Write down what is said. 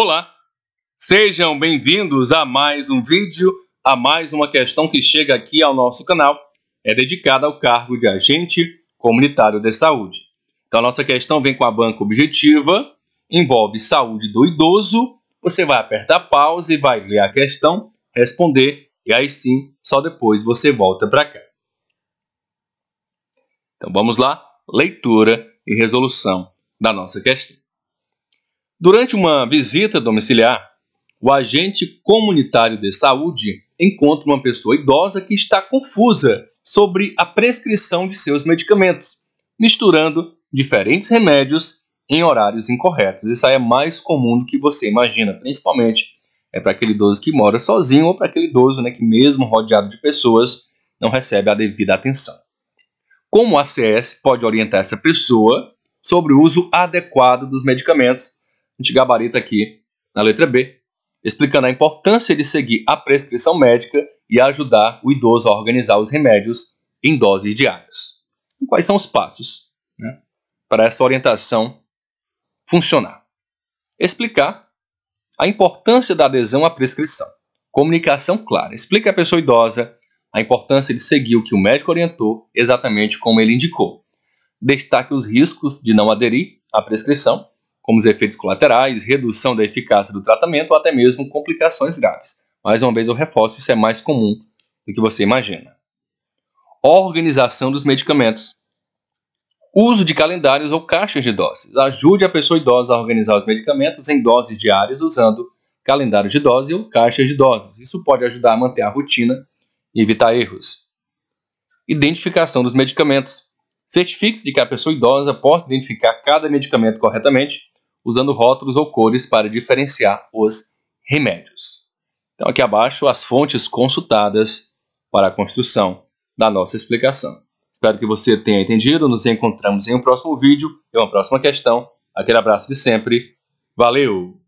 Olá, sejam bem-vindos a mais um vídeo, a mais uma questão que chega aqui ao nosso canal. É dedicada ao cargo de agente comunitário de saúde. Então, a nossa questão vem com a banca objetiva, envolve saúde do idoso. Você vai apertar pausa e vai ler a questão, responder, e aí sim, só depois você volta para cá. Então, vamos lá, leitura e resolução da nossa questão. Durante uma visita domiciliar, o agente comunitário de saúde encontra uma pessoa idosa que está confusa sobre a prescrição de seus medicamentos, misturando diferentes remédios em horários incorretos. Isso aí é mais comum do que você imagina, principalmente é para aquele idoso que mora sozinho ou para aquele idoso né, que, mesmo rodeado de pessoas, não recebe a devida atenção. Como o ACS pode orientar essa pessoa sobre o uso adequado dos medicamentos a gente gabarita aqui na letra B, explicando a importância de seguir a prescrição médica e ajudar o idoso a organizar os remédios em doses diárias. E então, quais são os passos né, para essa orientação funcionar? Explicar a importância da adesão à prescrição. Comunicação clara. Explica à pessoa idosa a importância de seguir o que o médico orientou exatamente como ele indicou. Destaque os riscos de não aderir à prescrição como os efeitos colaterais, redução da eficácia do tratamento ou até mesmo complicações graves. Mais uma vez eu reforço, isso é mais comum do que você imagina. Organização dos medicamentos. Uso de calendários ou caixas de doses. Ajude a pessoa idosa a organizar os medicamentos em doses diárias usando calendários de dose ou caixas de doses. Isso pode ajudar a manter a rotina e evitar erros. Identificação dos medicamentos. Certifique-se de que a pessoa idosa possa identificar cada medicamento corretamente usando rótulos ou cores para diferenciar os remédios. Então, aqui abaixo, as fontes consultadas para a construção da nossa explicação. Espero que você tenha entendido. Nos encontramos em um próximo vídeo e uma próxima questão. Aquele abraço de sempre. Valeu!